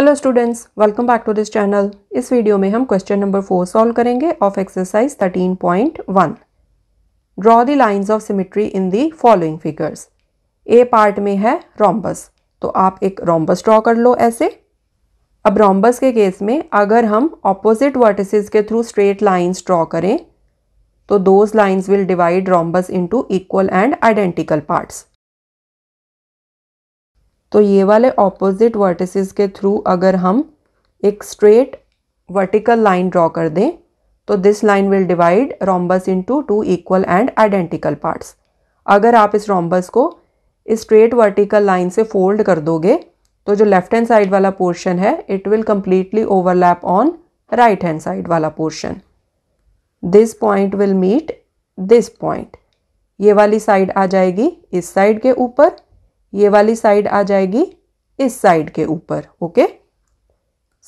Hello students welcome back to this channel इस video में हम क्वेश्चन नंबर फोर सॉल्व करेंगे of exercise 13.1 draw the lines of symmetry in the following figures A part में है rhombus तो आप एक रोम्बस ड्रॉ कर लो ऐसे अब रोम्बस के केस में अगर हम ऑपोजिट वर्टिसेस के थ्रू स्ट्रेट लाइन्स ड्रॉ करें तो those lines will divide rhombus into equal and identical parts तो ये वाले ऑपोजिट वर्टिसेस के थ्रू अगर हम एक स्ट्रेट वर्टिकल लाइन ड्रॉ कर दें तो this line will divide rhombus into two equal and identical parts अगर आप इस रोम्बस को इस स्ट्रेट वर्टिकल लाइन से फोल्ड कर दोगे तो जो लेफ्ट हैंड साइड वाला पोर्शन है it will completely overlap on right hand side वाला portion this point will meet this point ये वाली साइड आ जाएगी इस साइड के ऊपर ये वाली साइड आ जाएगी इस साइड के ऊपर okay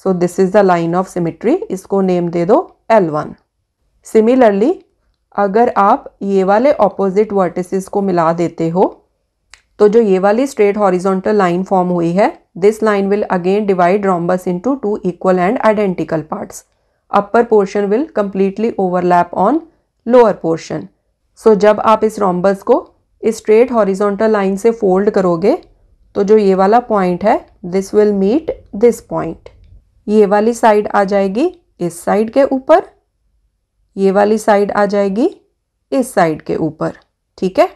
so this is the line of symmetry इसको नेम दे दो एल वन सिमिलरली अगर आप ये वाले ऑपोजिट वर्टिसेस को मिला देते हो तो जो ये वाली स्ट्रेट हॉरिजॉन्टल लाइन फॉर्म हुई है this line will again divide rhombus into two equal and identical parts upper portion will completely overlap on lower portion so जब आप इस रॉम्बस को स्ट्रेट हॉरिजॉन्टल लाइन से फोल्ड करोगे तो जो ये वाला पॉइंट है this will meet this point ये वाली साइड आ जाएगी इस साइड के ऊपर ये वाली साइड आ जाएगी इस साइड के ऊपर ठीक है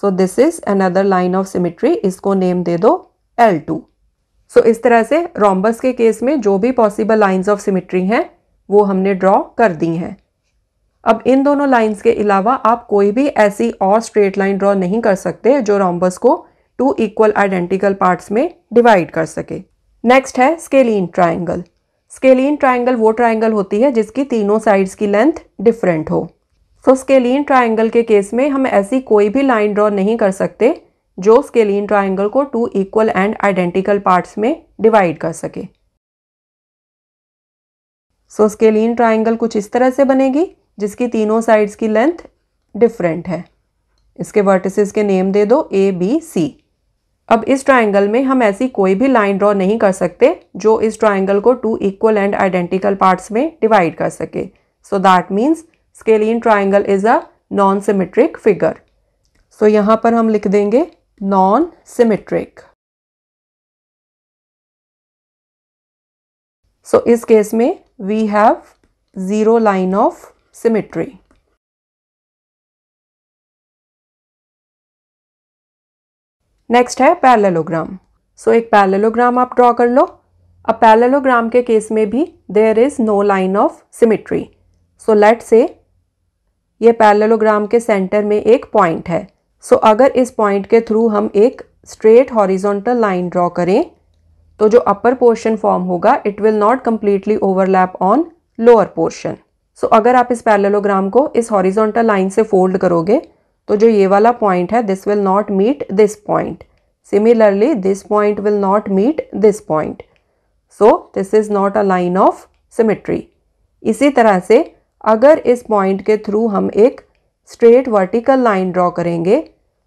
so this is another line of symmetry इसको नेम दे दो एल टू सो इस तरह से रोम्बस के केस में जो भी पॉसिबल लाइंस ऑफ सिमिट्री हैं वो हमने ड्रॉ कर दी हैं अब इन दोनों लाइंस के अलावा आप कोई भी ऐसी और स्ट्रेट लाइन ड्रॉ नहीं कर सकते जो रॉम्बस को टू इक्वल आइडेंटिकल पार्ट्स में डिवाइड कर सके नेक्स्ट है स्केलिन ट्राइंगल स्केलिन ट्राइंगल वो ट्राइंगल होती है जिसकी तीनों साइड्स की लेंथ डिफरेंट हो सो so, स्केलिन ट्राइंगल के केस में हम ऐसी कोई भी लाइन ड्रॉ नहीं कर सकते जो स्केलिन ट्राइंगल को two equal and identical parts में डिवाइड कर सके सो so, स्केलिन ट्राइंगल कुछ इस तरह से बनेगी जिसकी तीनों साइड्स की लेंथ डिफरेंट है इसके वर्टिसेस के नेम दे दो ए बी सी अब इस ट्राइंगल में हम ऐसी कोई भी लाइन ड्रॉ नहीं कर सकते जो इस ट्राइंगल को two equal and identical parts में डिवाइड कर सके so that means scalene triangle is a non symmetric figure so यहाँ पर हम लिख देंगे नॉन सिमेट्रिक सो इस केस में we have zero line of symmetry. Next है पैरेललोग्राम सो so, एक पैरेललोग्राम आप ड्रॉ कर लो अब पैरेललोग्राम के केस में भी there is no line of symmetry so let say ये पैरेललोग्राम के सेंटर में एक पॉइंट है सो so, अगर इस पॉइंट के थ्रू हम एक स्ट्रेट हॉरिजॉन्टल लाइन ड्रॉ करें तो जो अपर पोर्शन फॉर्म होगा it will not completely overlap on lower portion so so, अगर आप इस पैरेललोग्राम को इस हॉरिजॉन्टल लाइन से फोल्ड करोगे तो जो ये वाला पॉइंट है this will not meet this point similarly this point will not meet this point so this is not a line of symmetry इसी तरह से अगर इस पॉइंट के थ्रू हम एक स्ट्रेट वर्टिकल लाइन ड्रॉ करेंगे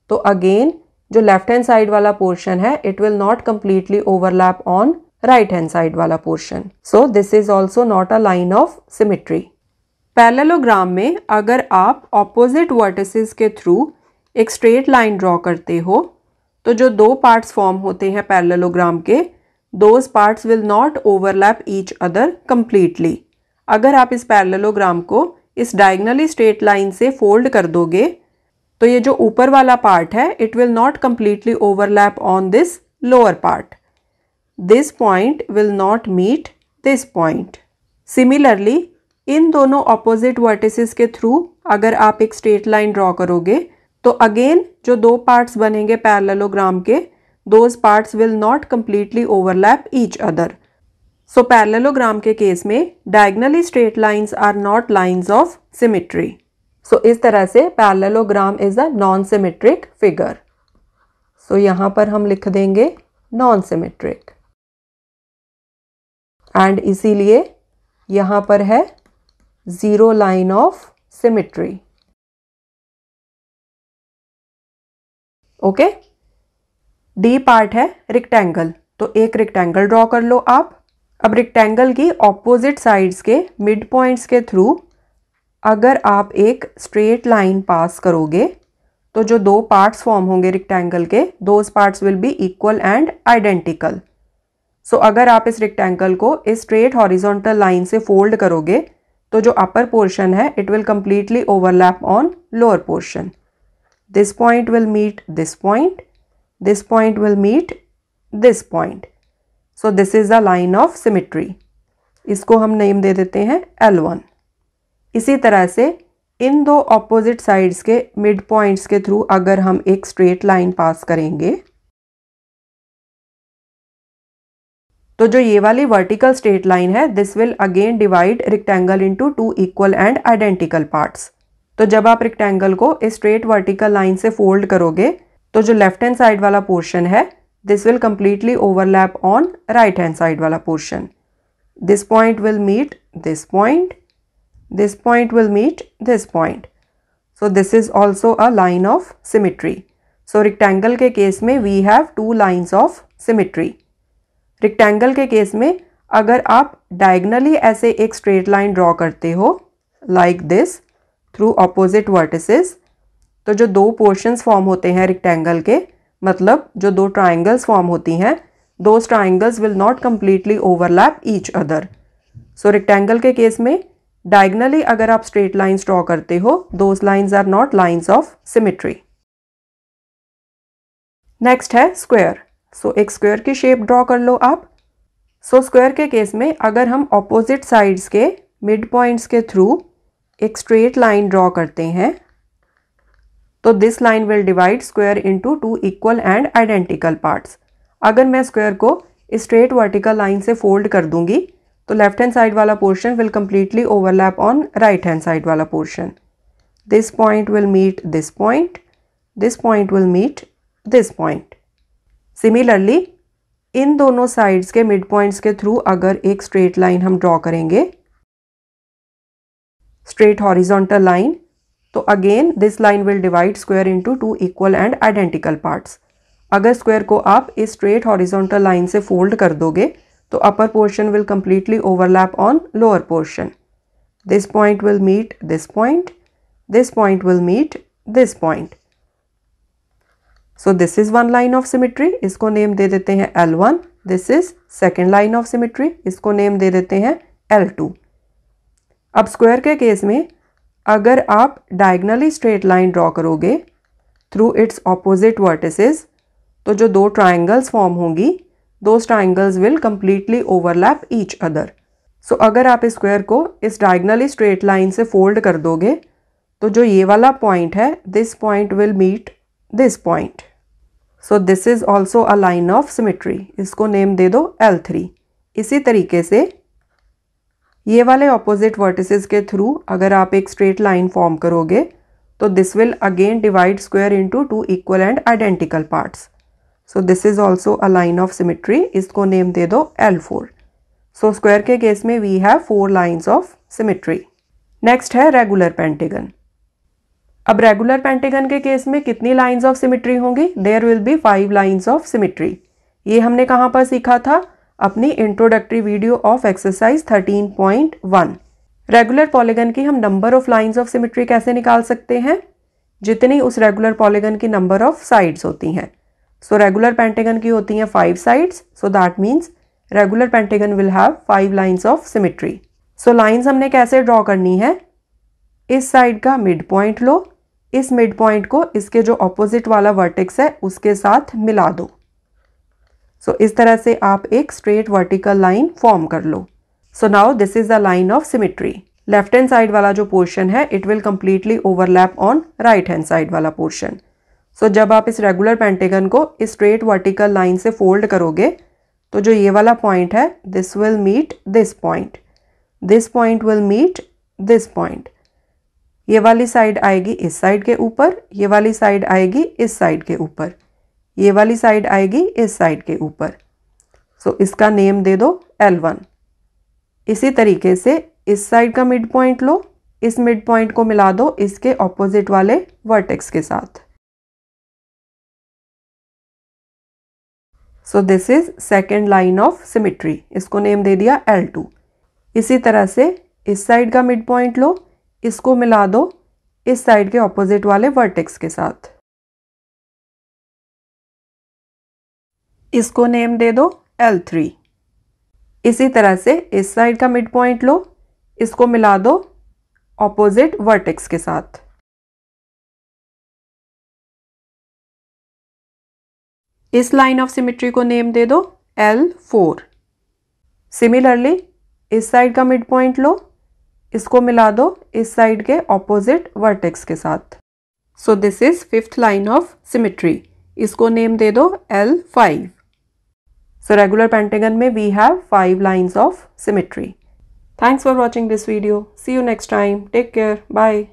तो अगेन जो लेफ्ट हैंड साइड वाला पोर्शन है it will not completely overlap on right hand side वाला portion so this is also not a line of symmetry parallelogram में अगर आप ऑपोजिट वर्टिसेस के थ्रू एक स्ट्रेट लाइन ड्रॉ करते हो तो जो दो पार्ट्स फॉर्म होते हैं पैरेललोग्राम के those parts will not overlap each other completely अगर आप इस पैरेललोग्राम को इस डायगनली स्ट्रेट लाइन से फोल्ड कर दोगे तो ये जो ऊपर वाला पार्ट है it will not completely overlap on this lower part this point will not meet this point similarly इन दोनों ऑपोजिट वर्टिसेस के थ्रू अगर आप एक स्ट्रेट लाइन ड्रॉ करोगे तो अगेन जो दो पार्ट्स बनेंगे पैरेललोग्राम के those parts will not completely overlap each other so parallelogram के केस में diagonally straight lines are not lines of symmetry so इस तरह से parallelogram is a non symmetric figure so यहाँ पर हम लिख देंगे नॉन सिमिट्रिक एंड इसीलिए यहाँ पर है zero line of symmetry. Okay D part है रिक्टेंगल तो एक रिक्टेंगल ड्रॉ कर लो आप अब रिक्टेंगल की ऑपोजिट साइड्स के मिड पॉइंट्स के थ्रू अगर आप एक स्ट्रेट लाइन पास करोगे तो जो दो पार्ट्स फॉर्म होंगे रिक्टेंगल के दो पार्ट्स will be equal and identical so अगर आप इस रिक्टेंगल को इस स्ट्रेट हॉरिजॉन्टल लाइन से फोल्ड करोगे तो जो अपर पोर्शन है it will completely overlap on lower portion this point will meet this point this point will meet this point so this is the line of symmetry इसको हम name दे देते हैं L1. इसी तरह से इन दो ऑपोजिट साइड्स के मिड पॉइंट्स के थ्रू अगर हम एक स्ट्रेट लाइन पास करेंगे तो जो ये वाली वर्टिकल स्ट्रेट लाइन है this will again divide rectangle into two equal and identical parts तो जब आप रिक्टेंगल को इस स्ट्रेट वर्टिकल लाइन से फोल्ड करोगे तो जो लेफ्ट हैंड साइड वाला पोर्शन है this will completely overlap on right hand side वाला portion this point will meet this point this point will meet this point so this is also a line of symmetry so rectangle के case में we have two lines of symmetry rectangle के case में अगर आप diagonally ऐसे एक straight line draw करते हो like this through opposite vertices तो जो दो पोर्शंस फॉर्म होते हैं रिक्टेंगल के मतलब जो दो ट्राइंगल्स फॉर्म होती हैं दो triangles will not completely overlap each other so rectangle के केस में डायगनली अगर आप स्ट्रेट लाइन्स ड्रॉ करते हो those lines are not lines of symmetry next है स्क्वेयर सो एक स्क्वायर की शेप ड्रॉ कर लो आप सो so, स्क्वायर के केस में अगर हम ऑपोजिट साइड्स के मिड पॉइंट्स के थ्रू एक स्ट्रेट लाइन ड्रॉ करते हैं तो this line will divide square into two equal and identical parts अगर मैं स्क्वायर को स्ट्रेट वर्टिकल लाइन से फोल्ड कर दूंगी तो लेफ्ट हैंड साइड वाला portion will completely overlap on right hand side वाला portion this point will meet this point this point will meet this point similarly इन दोनों साइड्स के मिड पॉइंट्स के थ्रू अगर एक स्ट्रेट लाइन हम draw करेंगे स्ट्रेट हॉरिजॉन्टल लाइन तो again this line will divide square into two equal and identical parts अगर स्क्वायर को आप इस स्ट्रेट हॉरिजॉन्टल लाइन से फोल्ड कर दोगे तो upper portion will completely overlap on lower portion this point will meet this point this point will meet this point so this is one line of symmetry इसको name दे देते हैं L one this is second line of symmetry इसको name दे देते हैं L two अब square के केस में अगर आप डायगनली स्ट्रेट लाइन ड्रॉ करोगे थ्रू इट्स ऑपोजिट वर्टिसेस तो जो दो ट्राइंगल्स फॉर्म होंगी दो triangles will completely overlap each other so अगर आप स्क्वायर को इस डायगनली स्ट्रेट लाइन से फोल्ड कर दोगे तो जो ये वाला पॉइंट है this point will meet this point so this is also a line of symmetry इसको नेम दे दो एल थ्री इसी तरीके से ये वाले ऑपोजिट वर्टिसेस के थ्रू अगर आप एक स्ट्रेट लाइन फॉर्म करोगे तो this will again divide square into two equal and identical parts so this is also a line of symmetry इसको नेम दे दो एल फोर सो स्क्वायर के केस में we have four lines of symmetry next है regular pentagon अब regular pentagon के case में कितनी लाइंस ऑफ सिमिट्री होंगी there will be five lines of symmetry ये हमने कहाँ पर सीखा था अपनी introductory video of exercise 13.1 regular polygon की हम number of lines of symmetry कैसे निकाल सकते हैं जितनी उस रेगुलर पॉलीगन की नंबर ऑफ साइड्स होती हैं सो रेगुलर पेंटेगन की होती हैं five sides so that means regular pentagon will have five lines of symmetry so lines हमने कैसे ड्रॉ करनी है इस साइड का मिड पॉइंट लो इस मिड पॉइंट को इसके जो ऑपोजिट वाला वर्टेक्स है उसके साथ मिला दो सो so, इस तरह से आप एक स्ट्रेट वर्टिकल लाइन फॉर्म कर लो so now this is the line of symmetry left hand side वाला जो पोर्शन है it will completely overlap on right hand side वाला पोर्शन सो जब आप इस रेगुलर पेंटेगन को इस स्ट्रेट वर्टिकल लाइन से फोल्ड करोगे तो जो ये वाला पॉइंट है this will meet this point this point will meet this point ये वाली साइड आएगी इस साइड के ऊपर ये वाली साइड आएगी इस साइड के ऊपर ये वाली साइड आएगी इस साइड के ऊपर सो so, इसका नेम दे दो L1 इसी तरीके से इस साइड का मिड पॉइंट लो इस मिड पॉइंट को मिला दो इसके ऑपोजिट वाले वर्टेक्स के साथ so this is second line of symmetry इसको नेम दे दिया L2 इसी तरह से इस साइड का मिड पॉइंट लो इसको मिला दो इस साइड के ऑपोजिट वाले वर्टेक्स के साथ इसको नेम दे दो L3 इसी तरह से इस साइड का मिड पॉइंट लो इसको मिला दो ऑपोजिट वर्टेक्स के साथ इस लाइन ऑफ सिमेट्री को नेम दे दो L4 सिमिलरली इस साइड का मिड पॉइंट लो इसको मिला दो इस साइड के ऑपोजिट वर्टेक्स के साथ so this is fifth line of symmetry इसको नेम दे दो L five so regular pentagon में we have five lines of symmetry thanks for watching this video see you next time take care bye